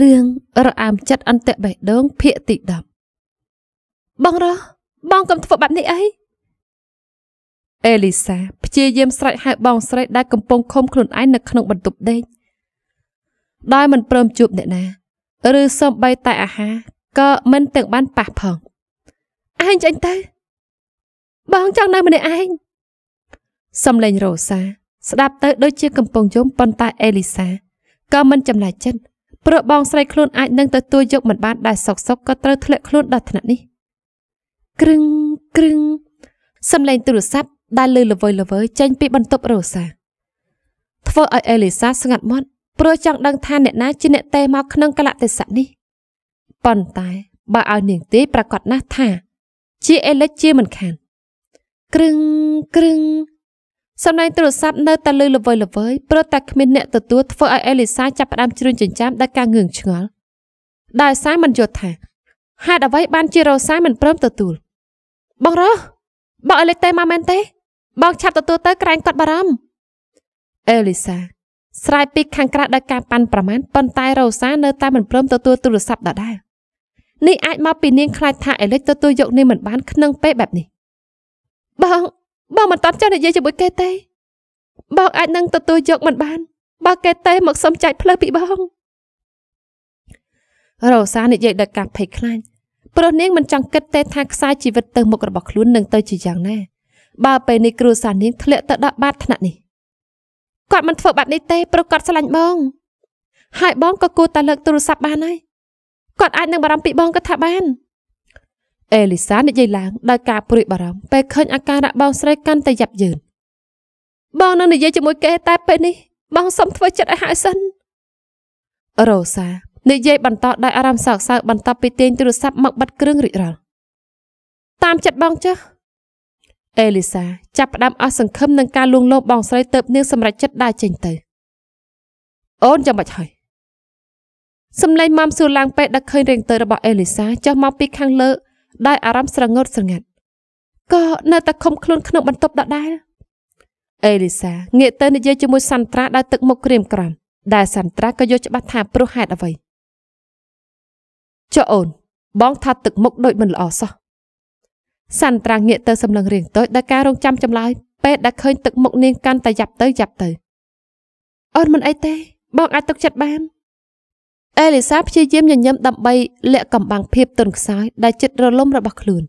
រឿងរអាមចិត្តអន្តៈបេះដូងភាកទី10បងរស់បងកុំធ្វើបែបនេះអីអេលីសាព្យាយាមស្រែកហៅបងស្រីដែលកំពុងខំខ្លួនឯងនៅក្នុងបន្ទប់ដេកដោយមិនព្រមជួបអ្នកណា ឬសូម្បីតែអាហារក៏មិនទាំងបានប៉ះផងឯងចេញទៅបងចង់នៅម្នាក់ឯងសំឡេងរ៉ូសា ស្ដាប់ទៅ ដូចជាកំពុងយំប៉ុន្តែអេលីសាក៏មិនចំណាយចិត្តព្រោះបងស្រីខ្លួនអាចនឹងទទួលយកមិនបានដែលសុកសុកក៏ត្រូវធ្លាក់ខ្លួនដល់ថ្នាក់នេះគ្រឹងគ្រឹងសំឡេងទូរស័ព្ទដែលលើល្វើយល្វើយចេញពីបន្ទប់រ៉ូសាធ្វើឲ្យអេលីសាស្ងាត់មាត់ព្រោះចង់ដឹងថាអ្នកណាជាអ្នកតេមកក្នុងកលៈទេសៈនេះប៉ុន្តែ បើឲ្យនាងទាយប្រកាសណាស់ថា ជាអេលិចជាមិនខានគ្រឹងគ្រឹងសំឡេងទូរស័ព្ទនៅតែឮល្វើយល្វើយព្រោះតែគ្មានអ្នកទទួលធ្វើឲ្យអេលីសាចាប់ផ្ដើមជ្រឿនចិញ្ចាមដល់ការងឿងឆ្ងល់ដោយសារមិនយល់ថាហេតុអ្វីបានជារ៉ូសាមិនព្រមទទួល បងរ៉ូបងអេលីទេមកមែនទេ បងឆាប់ទទួលទៅក្រែងគាត់បារម្ភអេលីសាស្រ័យពីខាងក្រៅដោយការប៉ាន់ប្រមាណប៉ុន្តែរ៉ូសានៅតែមិនព្រមទទួលទូរស័ព្ទដដែលនេះអាចមកពីនាងខ្លាចថាអេលិចទទួលយកនាងមិនបានក្នុងពេលបែបនេះបងបងមិនតន់ចង់និយាយជាមួយគេទេបងអាចនឹងទទួលយកមិនបានបើគេទេមកសុំចែកផ្លូវពីបងរ៉ូសានិយាយដោយការភ័យខ្លាចព្រោះនាងមិនចង់គិតទេថាខ្សែជីវិតទៅមុខរបស់ខ្លួននឹងទៅជាយ៉ាងណាបើពេលនេះគ្រួសារនាងធ្លាក់ទៅដល់បាតថ្នាក់នេះគាត់មិនធ្វើបែបនេះទេព្រោះគាត់ស្រឡាញ់បង ហើយបងក៏គួរតែលើកទូរស័ព្ទបានហើយគាត់អាចនឹងបារម្ភពីបងក៏ថាបានអេលីសានិយាយឡើងដោយការព្រួយបារម្ភពេលឃើញអាការៈបងស្រីកាន់តែយ៉ាប់យ៉ឺនបងនឹងនិយាយជាមួយគេតែពេលនេះ បងសុំធ្វើចិត្តឲ្យហើយសិនរ៉ូសានិយាយបន្តដោយអារម្មណ៍សោកសៅបន្ទាប់ពីទាញទូរស័ព្ទមកបិទគ្រឿងរួចរាល់តាមចិត្តបងចុះអេលីសាចាប់ផ្ដើមអស់សង្ឃឹមនឹងការលួងលោមបងស្រីទៅនាងសម្រេចចិត្តដើរចេញទៅអូនចាំបាច់ហើយសំឡេងម៉មសួរឡើងពេលដឹកឃើញរឿងទៅរបស់អេលីសាចុះមកពីខាងលើដោយអារម្មណ៍ស្រងត់ស្រងាត់ក៏នៅតែខំខ្លួនក្នុងបន្ទប់ដដែលអេលីសាងាកទៅនិយាយជាមួយសាន់ត្រាដែលទឹកមុខក្រៀមក្រំដែល សាន់ត្រាក៏យល់ច្បាស់ថាព្រោះហេតុអ្វីចុះអូនបងថាទឹកមុខដូចមិនល្អសោះសាន់ត្រាងាកទៅសម្លឹងរៀងតូចដោយការរងចាំចម្លើយពេលដែលឃើញទឹកមុខនាងកាន់តែយ៉ាប់ទៅយ៉ាប់ទៅអូនមិនអីទេ បងអាចទុកចិត្តបានអេលីសាព្យាយាមញញឹមដើម្បីលាក់កំបាំងភាពទន់ខ្សោយដែលចិត្តរលំរបស់ខ្លួន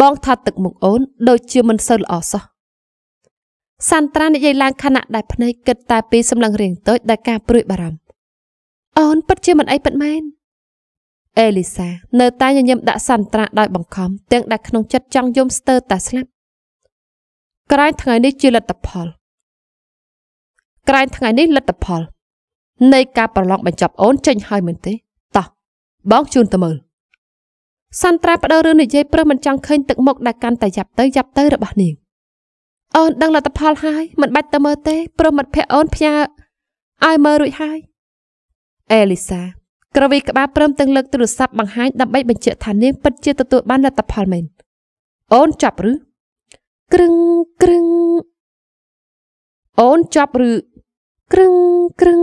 បងថត់ទឹកមុខអូនដូចជាមិនសូវល្អសោះសាន់ត្រានិយាយឡើងខណៈដែលភ្នែកគិតតែពីសម្លឹងរាងតូចដែលការព្រួយបារម្ភអូនពិតជាមិនអីពិតមែនអេលីសានៅតែញញឹមដាក់សាន់ត្រាដោយបង្ខំទាំងដែលក្នុងចិត្តចង់យំស្ទើរតែស្លាប់ក្រែងថ្ងៃនេះជាលទ្ធផល ក្រែងថ្ងៃនេះលទ្ធផលនៃការប្រឡងបញ្ចប់អូនចេញហើយមែនទេតោះបងជូនទៅមើលសន្ត្រាផ្ដៅរឿងនិយាយព្រឹសមិនចង់ឃើញទឹកមុខដែលកាន់តែយ៉ាប់ទៅយ៉ាប់ទៅរបស់នាងអូនដឹងលទ្ធផលហើយ មិនបាច់ទៅមើលទេព្រោះមិត្តភ័ក្ដិអូនផ្ញើឲ្យមើលរួចហើយអេលីសាក្រវីក្បាលព្រមទាំងលើកទូរស័ព្ទបង្ហាញដើម្បីបញ្ជាក់ថានាងពិតជាទទួលបានលទ្ធផលមែនអូនចាប់ឬគ្រឹងគ្រឹងអូនចាប់ឬគ្រឹងគ្រឹង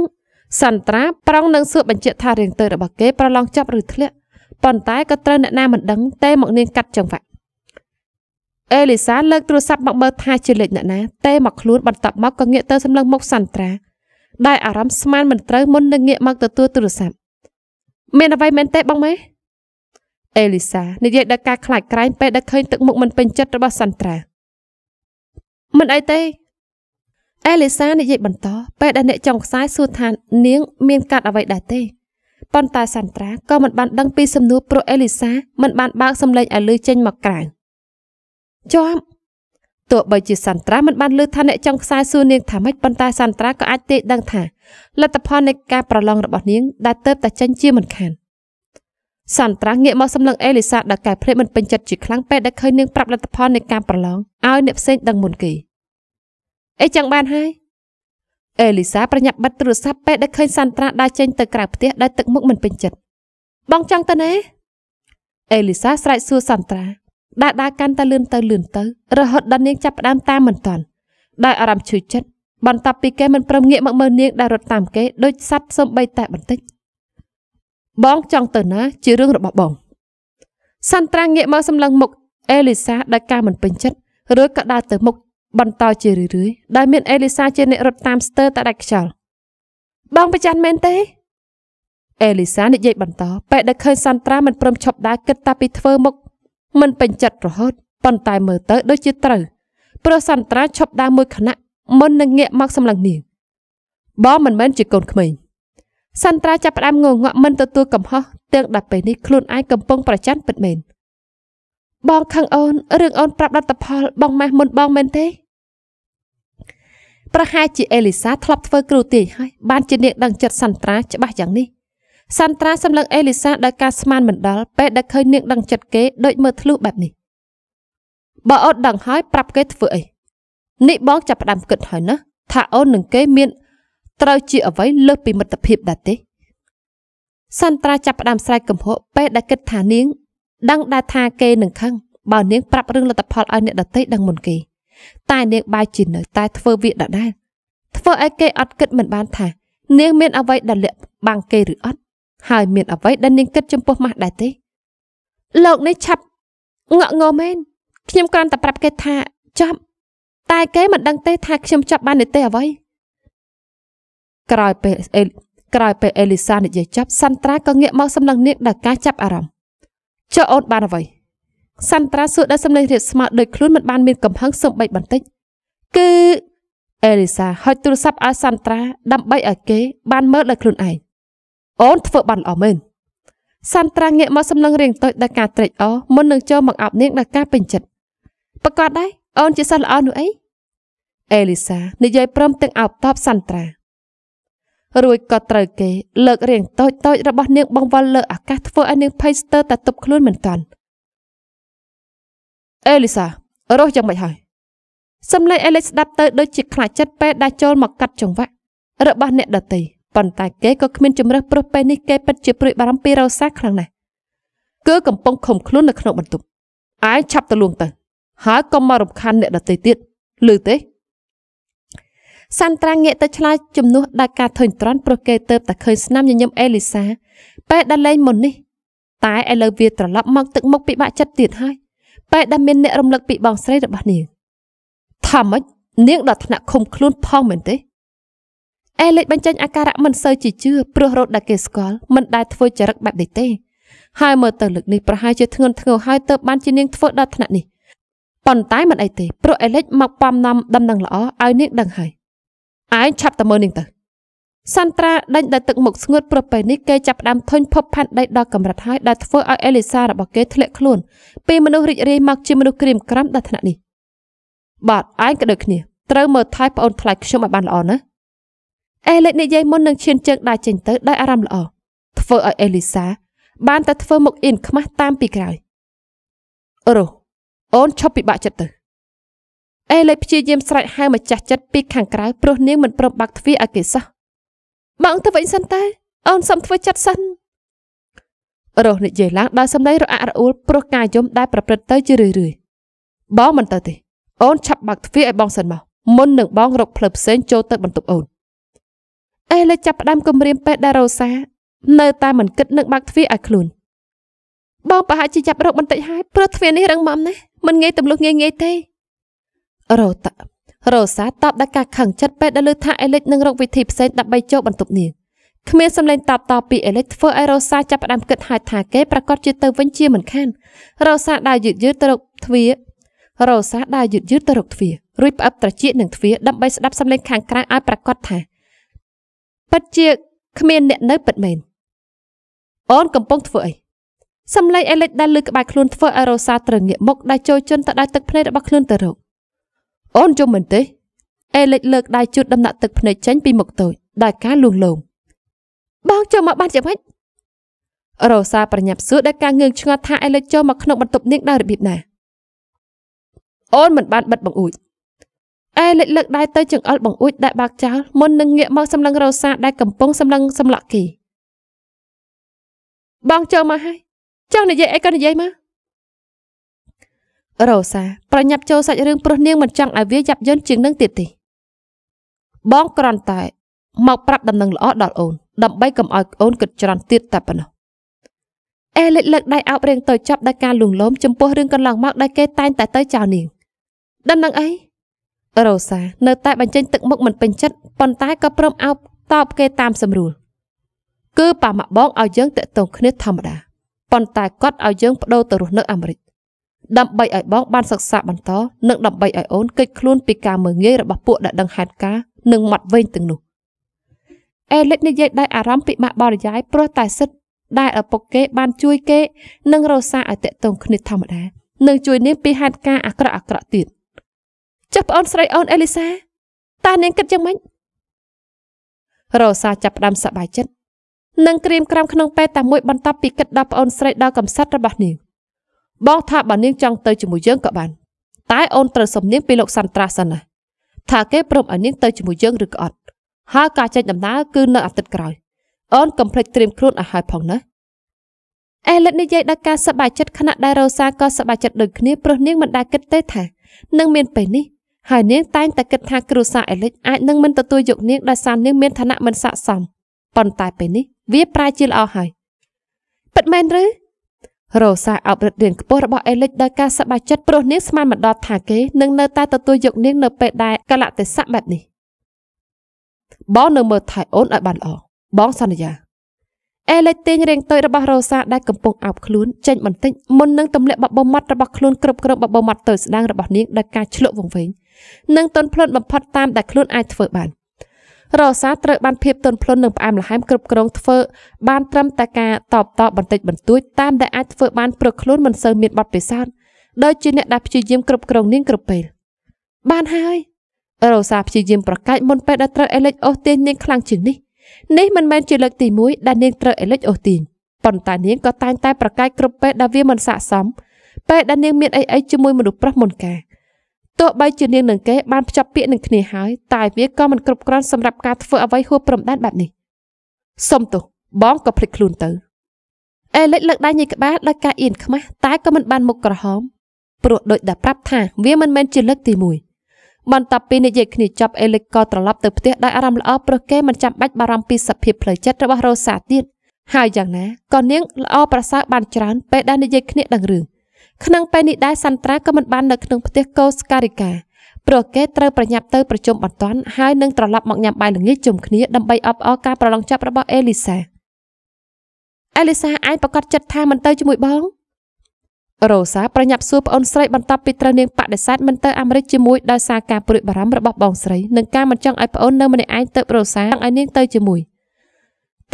សន្ត្រាប្រុងនឹងសួរបញ្ជាក់ថារឿងទៅរបស់គេប្រឡងចាប់ឬធ្លាក់ប៉ុន្តែក៏ត្រូវអ្នកណាមិនដឹងទេមកនាងកាត់ចង្វាក់អេលីសាលើកទូរស័ព្ទមកមើលថាជាលេខអ្នកណាទេមកខ្លួនបន្ទាប់មកក៏ងាកទៅសម្លឹងមុខសន្ត្រាដោយអារម្មណ៍ស្មានមិនត្រូវមុននឹងងាកមកទទួលទូរស័ព្ទមានអ្វីមែនទេបងម៉ែអេលីសានិយាយដល់ការខ្លាចក្រែងពេលដែលឃើញទឹកមុខមិនពេញចិត្តរបស់សន្ត្រាមិនអីទេអេលីសានិយាយបន្តពេលដែលអ្នកចុងខ្សែសួរថា នាង មានកាត់អ្វីដែរទេប៉ុន្តែសាន់ត្រាក៏មិនបានដឹងពីសំណួរព្រោះអេលីសាមិនបានបើកសំឡេងឲ្យឮចេញមកក្រៅជាប់ទោះបីជាសាន់ត្រាមិនបានលើកថាអ្នកចុងខ្សែសួរនាងថាម៉េចប៉ុន្តែសាន់ត្រាក៏អាចទេដឹងថាលទ្ធផលនៃការប្រឡងរបស់នាងដែលទៅតែចេញជាមិនខានសាន់ត្រាងាកមកសម្លឹងអេលីសាដែលកែភ្លេចមិនពេញចិត្តជាខ្លាំងពេលដែលឃើញនាងប្រាប់លទ្ធផលនៃការប្រឡងឲ្យអ្នកផ្សេងដឹងមុនគេ។អីចឹងបានហើយអេលីសាប្រញាប់បិទទូរស័ព្ទពេលដែលឃើញសាន់ត្រាដើរចេញទៅក្រៅផ្ទះដោយទឹកមុខមិនពេញចិត្តបងចង់ទៅណាអេលីសាស្រែកសួរសាន់ត្រាដែលដើរកាន់តែលឿនទៅលឿនទៅ រហូតដល់នាងចាប់ផ្ដើមតាមមិនទាន់ដោយអារម្មណ៍ឈឺចិត្តបន្ទាប់ពីគេមិនព្រមងាកមកមើលនាងដែលរត់តាមគេដូចសត្វសំបីតែបន្តិចបងចង់ទៅណាជារឿងរបស់បងសាន់ត្រាងាកមកសម្លឹងមុខអេលីសាដោយការមិនពេញចិត្តឬក៏ដើរទៅមុខបន្តជារឿយៗដោយមានអេលីសាជាអ្នករត់តាមស្ទើរតែដាច់ខ្យល់បងប្រច័នមែនទេ អេលីសានិយាយបន្តពេលដែលឃើញសាន់ត្រាមិនព្រមឈប់ដើរគិតតែពីធ្វើមុខមិនពេញចិត្តរហូតប៉ុន្តែមើលទៅ ដូចជាត្រូវព្រោះសាន់ត្រាឈប់ដើរមួយខណៈមុននឹងងាកមកសម្លឹងនាងបងមិនមែនជាកូនក្មេងសាន់ត្រាចាប់ផ្ដើមងងក់មិនទទួលកំហុសទាំងដល់ពេលនេះខ្លួនឯងកំពុងប្រច័នពិតមែនបងខឹងអូនរឿងអូនប្រាប់លទ្ធផលបងម៉ាស់មុនបងមែនទេប្រហែលជាអេលីសាធ្លាប់ធ្វើ គ្រូទាយហើយបានជានាងដឹងចិត្តសាន់ត្រាច្បាស់យ៉ាងនេះសាន់ត្រាសម្លឹងអេលីសាដោយការស្មានមិនដល់ពេលដែលឃើញនាងដឹងចិត្តគេដូចមើលធ្លុះបែបនេះបើអូនដឹងហើយប្រាប់គេធ្វើអីនេះបងចាប់ផ្ដើមគិតហើយណាថាអូននឹងគេមានត្រូវជាអ្វីលើសពីមិត្តភាពដែរទេសាន់ត្រាចាប់ផ្ដើមស្រែកកំហកពេលដែលគិតថានាងដឹងដែរថាគេនឹងខឹងបើនាងប្រាប់រឿងលទ្ធផលឲ្យអ្នកដទៃដឹងមុនគេ។តែនាងបែរជានៅតែធ្វើវាដដែលធ្វើឲ្យគេអត់គិតមិនបានថានាង មានអ្វីដែលលាក់បាំងគេឬអត់ហើយមានអ្វីដែលនាងគិតចំពោះម៉ាស់ដែរទេលោកនេះឆាប់ងក់ងើមែនខ្ញុំគ្រាន់តែប្រាប់គេថាចប់តែគេមិនដឹងទេថាខ្ញុំចប់បានទេអ្វីក្រោយពេលក្រោយពេលអេលីសានិយាយចប់សាន់ត្រាក៏ងាកមកសំឡឹងនាងដល់ការចាប់អារម្មណ៍ចុះអូនបានអ្វីសន្ត្រាសួរដោយសំឡេងរាបស្មើដោយខ្លួនមិនបានមានកំហឹងសូម្បីបន្តិចគឺអេលីសាហុចទូរស័ព្ទឲ្យសន្ត្រាដើម្បីឲ្យគេបានមើលដោយខ្លួនឯងអូនធ្វើបានល្អមែនសន្ត្រាងាកមកសំឡឹងរៀងតូចដោយការត្រេកអរមុននឹងចូលមកអាប់នាងដោយការពេញចិត្តប្រកាសដែរអូនជាសិស្សល្អនោះអីអេលីសានិយាយព្រមទាំងអោបតបសន្ត្រារួចក៏ត្រូវគេលើករៀងតូចតូចរបស់នាងបង្វិលលើអាកាសធ្វើឲ្យនាងភ័យស្ទើរតែទប់ខ្លួនមិនទាន់អេលីសារស់យ៉ាងម៉េចហើយសំឡេងអេលិចស្ដាប់ទៅដូចជាខ្លាចចិត្តពេលដែលចូលមកកាត់ចង្វាក់របស់អ្នកដតីប៉ុន្តែគេក៏គ្មានជំរើសព្រោះពេលនេះគេពិតជាព្រួយបារម្ភពីរោសាខ្លាំងណាស់គឺកំពុងខំខ្លួននៅក្នុងបន្ទប់ឯងឆាប់ទៅលួងទៅ ហើយកុំមករំខានអ្នកដតីទៀតឮទេសាន់ត្រាងាកទៅឆ្លើយជំនួសដល់ការធុញទ្រាន់ព្រោះគេទៅតែឃើញស្នាមញញឹមអេលីសា ពេលដែលលេងមុននេះ តែឥឡូវវាត្រឡប់មកទឹកមុខពិបាកចិត្តទៀតហើយពេលដែលមានអ្នករំលឹកពីបងស្រីរបស់នាងថាម៉េចនាងដល់ថ្នាក់ឃុំខ្លួនផងមែនទេអេលេចបញ្ចេញអាការៈមិនសូវជាជឿព្រោះរត់ដែលគេស្គាល់មិនដែលធ្វើចរិតបែបនេះទេ ហើយមើលទៅលើកនេះប្រហែលជាធ្ងន់ធ្ងរហើយទៅបានជានាងធ្វើដល់ថ្នាក់នេះប៉ុន្តែមិនអីទេព្រោះអេលេចមកបំណំដំណឹងល្អឲ្យនាងដឹងហើយឯងឆាប់តែមើលនាងទៅសន្ត្រាដេញដោយទឹកមុខស្ងួតព្រោះពេលនេះគេចាប់ផ្ដើមធុញភពផាត់ដីដល់កម្រិតហើយដែលធ្វើឲ្យអេលីសារបស់គេ ធ្លាក់ខ្លួន ពីមនុស្សរីករាយមកជាមនុស្សក្រៀមក្រំដល់ថ្នាក់នេះបាទឯងក៏ដូចគ្នា ត្រូវមើលថែប្អូនថ្លៃខ្ញុំឲ្យបានល្អណាអេលិចនិយាយមុននឹងឈានជើងដើរចេញទៅដោយអារម្មណ៍ល្អធ្វើឲ្យអេលីសាបានតែធ្វើ មុខអៀនខ្មាស់តាមពីក្រោយរស់អូនឈប់ពិបាកចិត្តទៅអេលិចព្យាយាមស្រែកហៅម្ចាស់ចិត្តពីខាងក្រៅព្រោះនាងមិនព្រមបាក់ទ្វារឲ្យគេសោះមកទៅវិញសិនតែអូនសុំធ្វើចិត្តសិនរស់និយាយឡើងដោយសម្ដីរអាក់រអួលព្រោះការយំដែលប្រព្រឹត្តទៅជារឿយរឿយបងមិនទៅទេអូនឆាប់បាក់ទ្វារឲ្យបងសិនមកមុននឹងបងរកផ្លូវផ្សេងចូលទៅបន្ទប់អូនអេលេចាប់ផ្ដើមគំរាមពេទ្យដែររ៉ូសា នៅតែមិនគិតនឹងបាក់ទ្វារឲ្យខ្លួនបងប្រហែលជាចាប់រកបន្តិចហើយព្រោះទ្វារនេះរឹងមាំណាស់មិនងាយទម្លុះងាយងាយទេរ៉ូតារ៉ូសាតបដោយការខឹងចិត្តពេលដែលឮថាអេលិចនឹងរកវិធីផ្សេងដើម្បីចូលបន្ទប់នាងគ្មានសម្លេងតបតពីអេលិចធ្វើឲ្យរ៉ូសាចាប់ផ្ដើមគិតហេតុថាគេប្រកាសជាទៅវិញជាមិនខានរ៉ូសាដើរយឺតយឺតទៅរកទ្វាររ៉ូសាដើរយឺតយឺតទៅរកទ្វាររួចផ្អឹបត្រចៀកនឹងទ្វារដើម្បីស្ដាប់សម្លេងខាងក្រៅឲ្យប្រកាសថាពិតជា គ្មាន អ្នកនៅពិតមែនអូនកំពុងធ្វើអីសម្លេងអេលិចដែលលើក្បាលខ្លួនធ្វើឲ្យរ៉ូសាត្រងងាកមុខដែលចូលជន់ទៅដល់ទឹកភ្នែករបស់ខ្លួនទៅរកអូនយំមែនទេអេលិចលើកដៃជូតដំណាក់ទឹកភ្នែកចេញពីមុខតូចដោយការលួងលោមបងចូលមក បានយ៉ាងម៉េចរ៉ូសាប្រញាប់សួរដោយការងឿងឆ្ងល់ថាអេលិចចូលមកក្នុងបន្ទប់នាងដោយរបៀបណាអូនមិនបានបិទបង្អួចអេលិចលើកដៃទៅចង្អុលបង្អួចដែលបាក់ចោលមុននឹងងាកមកសម្លឹងរ៉ូសាដែលកំពុងសម្លឹងសម្លក់គីបងចូលមកហើយចង់និយាយអីក៏និយាយមករ៉ូសាប្រញាប់ចូលសាច់រឿងព្រោះនាងមិនចង់ឲ្យវាយ៉ាប់យ៉ឺនជាងនឹងទៀតទេបងក្រន់តែមកប្រាប់ដំណឹងល្អដល់អូនដើម្បីកុំឲ្យអូនគិតច្រើនទៀតតែប៉ុណ្ណោះអេលិចលើកដៃអោបរៀងទៅចាប់ដល់ការលួងលោមចំពោះរឿងកន្លងមកដែលគេតែងតែទៅចោលនាងដំណឹងអីរ៉ូសានៅតែបញ្ចេញទឹកមុខមិនពេញចិត្តប៉ុន្តែក៏ព្រមអោបតបគេតាមស្រួលគឺប៉ាម៉ាក់បងឲ្យយើងតាក់ទងគ្នាធម្មតាប៉ុន្តែគាត់ឲ្យយើងបដូរទៅរស់នៅអាមេរិកដើម្បីឲ្យបងបានសិក្សាបន្តនិងដើម្បីឲ្យអូនគេចខ្លួនពីការមើងងាយរបស់ពួកដែលដឹងហេតុការនិងមាត់វែងទាំងនោះអេលិចនិយាយដោយអារម្មណ៍ពិបាកបរិយាយព្រោះតែសិទ្ធដែលឪពុកគេបានជួយគេនិងរសាឲ្យតាក់ទងគ្នាធម្មតានិងជួយនាងពីហេតុការអាក្រក់អាក្រក់ទៀតចាស់ប្អូនស្រីអូនអេលីសាតើនាងគិតយ៉ាងម៉េចរសាចាប់ផ្ដើមសប្បាយចិត្តនិងក្រៀមក្រំក្នុងពេលតែមួយបន្ទាប់ពីគិតដល់ប្អូនស្រីដ៏កំសត់របស់នាងបងថាបើនាងចង់ទៅជាមួយយើងក៏បាន តែអូនត្រូវសំនាងពីលោកសាន់ត្រាសិនណាថាគេព្រមឲ្យនាងទៅជាមួយយើងឬក៏អត់ហើយការចេញដំណើរគឺនៅអាទិត្យក្រោយ អូនកុំភ្លេចត្រៀមខ្លួនឲ្យហើយផងណាអេលិតនិយាយដល់ការសប្បាយចិត្តខណៈដែលរ៉ូសាក៏សប្បាយចិត្តដូចគ្នាព្រោះនាងមិនដែលគិតទេថានឹងមានពេលនេះហើយនាងតែងតែគិតថា គ្រួសារអេលិចអាចនឹងមិនទទួលយកនាងដោយសារនាងមានឋានៈមិនស័ក្តិសមប៉ុន្តែពេលនេះវាប្រែជាល្អហើយពិតមែនឬរ៉ូសាអប់រឹតរៀនខ្ពស់របស់អេលិចដោយការសប្បាយចិត្តព្រោះនាងស្មានមិនដល់ថាគេនឹងនៅតែទទួលយកនាងនៅពេលដែលកលៈទេសៈបែបនេះបងនៅមើលថែអូនឲ្យបានល្អបងសន្យាអេលិចទាញរៀងទុយរបស់រ៉ូសាដែលកំពុងអោបខ្លួនចេញបន្តិចមុននឹងទម្លាក់បបោមាត់របស់ខ្លួនគ្រប់គ្រងបបោមាត់ទៅស្ដាងរបស់នាងដោយការឆ្លក់វង្វេងនិងទន់ភ្លន់បំផុតតាមដែលខ្លួនអាចធ្វើបាន។រសាត្រូវបានភាពទន់ភ្លន់និងផ្អែមល្ហែមគ្រប់គ្រងធ្វើ បានត្រឹមតែការតបតបបន្តិចបន្តួចតាមដែលអាចធ្វើបានព្រឹកខ្លួនមិនសូវមានបទពិសោធន៍ដោយជាអ្នកដែលព្យាយាមគ្រប់គ្រងនាងគ្រប់ពេលបានហើយរសាព្យាយាមប្រកែកមុនពេលដែលត្រូវអេលិចអូសទាញនាងខ្លាំងជាងនេះនេះមិនមែនជាលើកទី1ដែលនាងត្រូវអេលិចអូសទាញប៉ុន្តែនាងក៏តែងតែប្រកែកគ្រប់ពេលដែលវាមិនស័ក្តិសមពេលដែលនាងមានអីអីជាមួយមនុស្សប្រុសមុនការ។ទោះបីជានាងនឹងគេបានភ្ជាប់ពាក្យនឹងគ្នាហើយតែវាក៏មិនគ្រប់គ្រាន់សម្រាប់ការធ្វើអ្វីហួសព្រំដែនបែបនេះសុំទោសបងក៏ភ្លេចខ្លួនទៅអេលិចលើកដៃញីក្បាលដោយការអៀនខ្មាស់តែក៏មិនបានមុខក្រហមព្រោះដូចដែលប្រាប់ថាវាមិនមែនជាលើកទី1បន្ទាប់ពីនិយាយគ្នាចប់អេលិចក៏ត្រឡប់ទៅផ្ទះដោយអារម្មណ៍ល្អព្រោះគេមិនចាំបាច់បារម្ភពីសភាពផ្លូវចិត្តរបស់រ៉ូសាទៀតហើយយ៉ាងណាក៏នាងល្អប្រសើរបានច្រើនពេលដែលនិយាយគ្នាដឹងរឿងក្នុងពេលនេះដែរសាន់ត្រាក៏មិនបាននៅក្នុងផ្ទះកូស្ការីកាព្រោះគេត្រូវប្រញាប់ទៅប្រជុំបន្ទាន់ហើយនឹងត្រឡប់មកញ៉ាំបាយល្ងាចជុំគ្នាដើម្បីអបអរការប្រឡងចាប់របស់អេលីសាអេលីសាអាចប្រកាសចិត្តថាមិនទៅជាមួយបងរ៉ូសាប្រញាប់សួរប្អូនស្រីបន្ទាប់ពីត្រូវនាងបដិសេធមិនទៅអាមេរិកជាមួយដោយសារការព្រួយបារម្ភរបស់បងស្រីនិងការមិនចង់ឲ្យប្អូននៅម្នាក់ឯងទៅរ៉ូសាឲ្យនាងទៅជាមួយ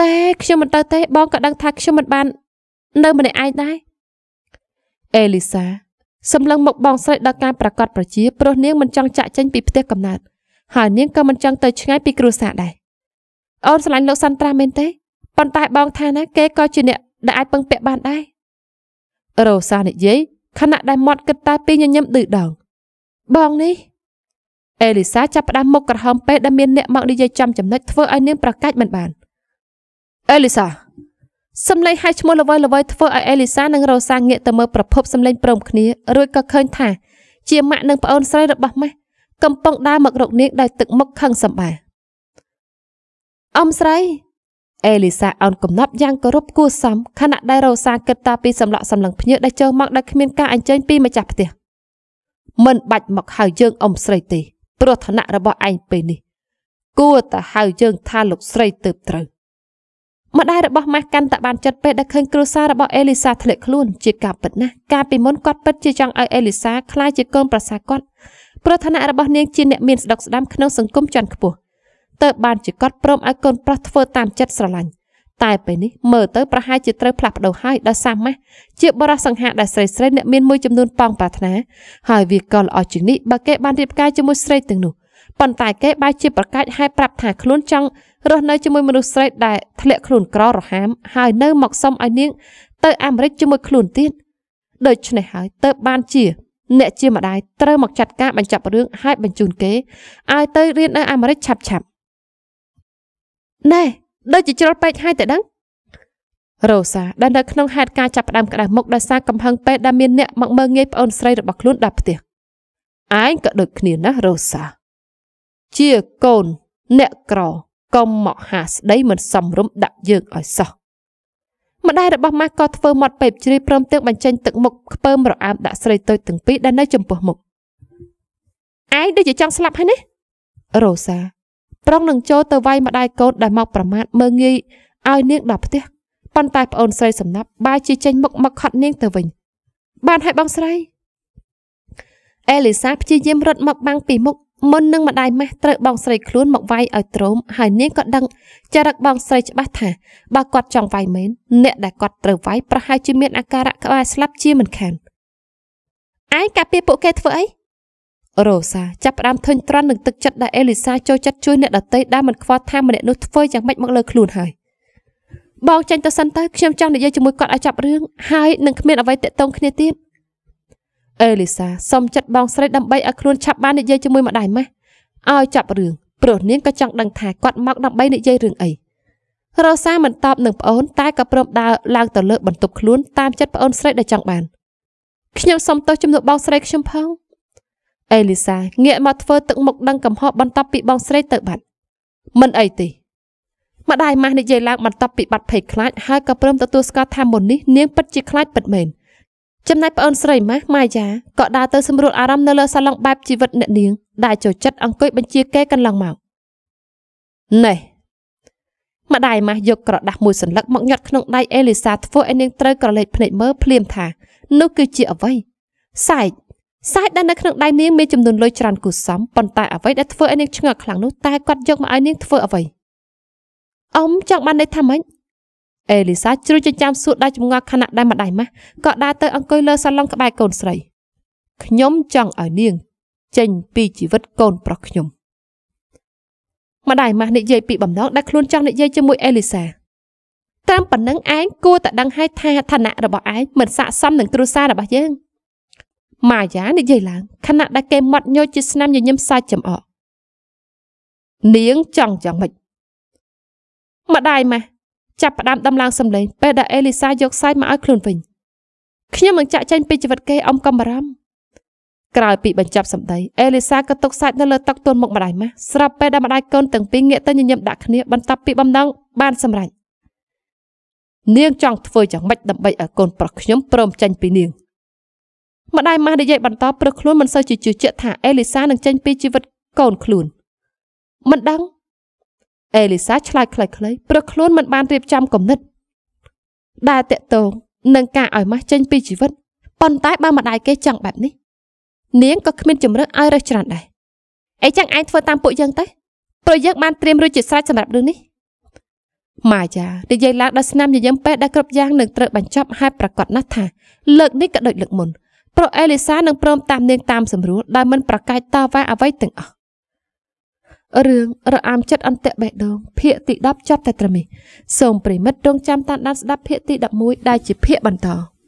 តែខ្ញុំមិនទៅទេបងក៏ដឹងថាខ្ញុំមិនបាន នៅម្នាក់ឯងដែរអេលីសាសម្លឹងមកបងស្រីដល់ការប្រកាសប្រជាព្រោះនាងមិនចង់ចាក់ចេញពីផ្ទះកំណើតហើយនាងក៏មិនចង់ទៅឆ្ងាយពីគ្រួសារដែរអូនស្រឡាញ់លោកសាន់ត្រាមែនទេប៉ុន្តែបងថាណាគេក៏ជាអ្នកដែលអាចពឹងពាក់បានដែររ៉ូសានិយាយខណៈដែលមាត់គិតតែពីញញឹមឌឺដងបងនេះអេលីសាចាប់ផ្ដើមមុខក្រហមពេលដែលមានអ្នកមកនិយាយចំចំណុចធ្វើឲ្យនាងប្រកាច់មិនបានអេលីសាសំឡេងហៅឈ្មោះល្វើយៗធ្វើឲ្យអេលីសានិងរ៉ូសាងាកទៅមើលប្រភព សំឡេងព្រមគ្នារួចក៏ឃើញថាជាម៉ាក់និងប្អូនស្រីរបស់ម៉ាស់កំពុងដើរមករកនាងដោយទឹកមុខខឹងសម្បាអំស្រីអេលីសាអោនកំណប់យ៉ាងគោរពគួរសមខណៈដែលរ៉ូសាគិតតាពីសម្លក់សម្លឹងភ្នៀវដែលចូលមកដោយគ្មានការអញ្ជើញពីម្ចាស់ផ្ទះមិនបាច់មកហៅយើងអំស្រីទេព្រោះឋានៈរបស់ឯងពេលនេះគួរតែហៅយើងថាលោកស្រីទៅត្រូវម្ដាយរបស់ម៉ាស់កាន់តែបានចិត្តពេកដែលឃើញគ្រួសាររបស់អេលីសាធ្លាក់ខ្លួនជាការពិតណាស់កាលពីមុនគាត់ពិតជាចង់ឲ្យអេលីសាក្លាយជាកូនប្រសាគាត់ប្រធានៈរបស់នាងជាអ្នកមានស្ដុកស្ដាំក្នុងសង្គមជាន់ខ្ពស់តើបានជាគាត់ព្រមឲ្យកូនប្រុសធ្វើតាមចិត្តស្រឡាញ់តែពេលនេះមើលទៅប្រហែលជាត្រូវផ្លាស់ប្ដូរហើយដោយសារម៉ាស់ជាបរិសង្ហាដែលស្រីស្រីអ្នកមានមួយចំនួនប៉ងប្រាថ្នាហើយវាក៏ល្អជាងនេះបើគេបានរៀបការជាមួយស្រីទាំងនោះប៉ុន្តែគេបែរជាប្រកាច់ហើយប្រាប់ថាខ្លួនចង់រស់នៅជាមួយមនុស្សស្រីដែលធ្លាក់ខ្លួនក្ររហាម ហើយនៅមកសុំឲ្យនាងទៅអាមេរិកជាមួយខ្លួនទៀតដូច្នេះហើយទៅបានជាអ្នកជាម្ដាយត្រូវមកចាត់ការបញ្ចប់រឿងហើយបញ្ជូនគេឲ្យទៅរៀននៅអាមេរិកឆាប់ឆាប់ណែដូចជាជ្រុលពេកហើយតែដឹងរ៉ូសាដែលនៅក្នុងហេតុការចាប់ផ្ដើមក្តៅមុខដោយសារកំហឹងពេកដែលមានអ្នកមកមើងងាយប្អូនស្រីរបស់ខ្លួនដល់ផ្ទះឯងក៏ដូចគ្នាណារ៉ូសា ជាកូនអ្នកក្រកុំមកហាស្ដីមិនសមរម្យដាក់យើងឲ្យសោះម្ដាយរបស់ម៉ាស់ក៏ធ្វើមាត់ពេបជ្រីព្រមទាំងបញ្ចេញទឹកមុខខ្ពើមរអាមដាក់ស្រីតូចទាំងពីរដែលនៅចំពោះមុខឯងដូចជាចង់ស្លាប់ហើយនេះរ៉ូសាប្រុងនឹងចូលទៅវាយម្ដាយកូនដែលមក ប្រមាថមើងងាយឲ្យនាងដល់ផ្ទះប៉ុន្តែប្អូនស្រីសំណាប់បាយជាចេញមុខមកខត់នាងទៅវិញបានហើយបងស្រីអេលីសាព្យាយាមរត់មកបាំងពីមុខមុននឹងម្ដាយម៉ាស់ត្រូវបងស្រីខ្លួនមកវាយឲ្យទ្រោមហើយនាងក៏ដឹងចរិតបងស្រីច្បាស់ថាបើគាត់ចង់វាយមែនអ្នកដែលគាត់ត្រូវវាយប្រហែលជាមានអាការៈក្បាលស្លាប់ជាមិនខានឯងកាពីពួកគេធ្វើអីរ៉ូសាចាប់ផ្ដើមធុញទ្រាន់នឹងទឹកចិត្តដែលអេលីសាចូលចិត្តជួយអ្នកដតីដែលមិនខ្វល់ថាម្នាក់នោះធ្វើយ៉ាងម៉េចមកលើខ្លួនហើយបងចេញទៅសិនទៅខ្ញុំចង់និយាយជាមួយគាត់ឲ្យចាប់រឿងហើយនឹងគ្មានអ្វីតាក់ទងគ្នាទៀតអេលីសាសុំចិត្តបងស្រីដើម្បីឲ្យខ្លួនឆាប់បាននិយាយជាមួយម្ដាយម៉ាស់ឲ្យចាប់រឿងព្រោះនាងក៏ចង់ដឹងថាគាត់មកដើម្បីនិយាយរឿងអីរ៉ូសាមិនតបនឹងប្អូនតែក៏ព្រមដើរឡើងទៅលើបន្ទប់ខ្លួនតាមចិត្តប្អូនស្រីដែលចង់បានខ្ញុំសុំទោសជំនួសបងស្រីខ្ញុំផងអេលីសាងាកមកធ្វើទឹកមុខដឹងកំហុសបន្ទាប់ពីបងស្រីទៅបាត់មិនអីទេម្ដាយម៉ាស់និយាយឡើងបន្ទាប់ពីបាត់ភ័យខ្លាចហើយក៏ព្រមទទួលស្គាល់ថាមុននេះនាងពិតជាខ្លាចពិតមែនចំណែកប្អូនស្រីម៉ាស់ម៉ាយ៉ាក៏ដើរទៅសម្រួលអារម្មណ៍នៅលើសាឡុងបែបជីវិតអ្នកនាងដែលចូលចិត្តអង្គុយបញ្ជាគេកន្លងមកណេះម្ដាយម៉ាស់យកក្រដាស់មួយសន្លឹកមកញាត់ក្នុងដៃអេលីសាធ្វើឲ្យនាងត្រូវក្រឡេកភ្នែកមើលភ្លាមថានោះគឺជាអ្វីសែកសែកដែលនៅក្នុងដៃនាងមានចំនួនលុយច្រើនគូសំប៉ុន្តែអ្វីដែលធ្វើឲ្យនាងឆ្ងល់ខ្លាំងនោះតែគាត់យកមកឲ្យនាងធ្វើអ្វីអ៊ំចង់បានន័យថាម៉េចអេលីសាជ្រួចចិញ្ចាំសួតដៃចម្ងល់ខណៈដែលម្ដាយម៉ាស់ក៏ដើរទៅអង្គុយលើសាឡុងក្បែរកូនស្រីខ្ញុំចង់ឲ្យនាង ចេញពីជីវិតកូនប្រុសខ្ញុំម្ដាយម៉ាស់និយាយពីបំណងដែលខ្លួនចង់និយាយជាមួយអេលីសាតាមប៉ុណ្ណឹងឯងគួរតែដឹងហើយថាឋានៈរបស់ឯងមិនស័ក្តិសមនឹងគ្រួសាររបស់យើងម៉ាយ៉ានិយាយឡើងខណៈដែលគេមាត់ញយជាស្នាមញញឹមសាច់ចំអកនាងចង់យ៉ាងម៉េចម្ដាយម៉ាស់ចាប់ផ្ដើមដំឡើងសម្លេងពេលដែលអេលីសាយកខ្សែមកឲ្យខ្លួនវិញខ្ញុំនឹងចាក់ចែងពីជីវិតគេអំកំបារម្ភក្រោយពីបញ្ចប់សម្ដីអេលីសាក៏ទុកសាច់នៅលើតុទួនមុខម្ដាយម៉ាស់ស្រាប់ពេលដែលម្ដាយកូនទាំងពីរងាកទៅញញឹមដាក់គ្នាបន្ទាប់ពីបំណងបានសម្រេចនាងចង់ធ្វើយ៉ាងម៉េចដើម្បីឲ្យកូនប្រុសខ្ញុំព្រមចេញពីនាង ម្ដាយម៉ាស់និយាយបន្តព្រឹកខ្លួនមិនសូវជាជឿជាក់ថាអេលីសានឹងចេញពីជីវិតកូនខ្លួនមិនដឹងអេលីសាឆ្លើយខ្លីៗព្រោះខ្លួនមិនបានរៀបចំគំនិតដែលតកតងនឹងការឲ្យម៉ាស់ចេញពីជីវិតប៉ុន្តែបើម្ដាយគេចង់បែបនេះនាងក៏គ្មានជំរឿឲ្យរើសច្រើនដែរអីចឹងឯងធ្វើតាមពួកយើងទៅព្រោះយើងបានត្រៀមរួចជាស្រេចសម្រាប់រឿងនេះម៉ាយ៉ានិយាយឡើងដល់ស្នាមញញឹមពេកដែលគ្រប់យ៉ាងនឹងត្រូវបញ្ចប់ហើយប្រកាសណាស់ថាលើកនេះក៏ដូចលើកមុនព្រោះអេលីសានឹងព្រមតាមនាងតាមសម្រួលដែលមិនប្រកែកតវ៉ាអ្វីទាំងអស់រឿងរអាមចិត្តអន្តៈបេះដូងភាគទី10ចប់តែត្រឹមនេះសូមប្រិមិត្តរងចាំតាមដានស្ដាប់ភាគទី11ដែលជាភាគបន្ត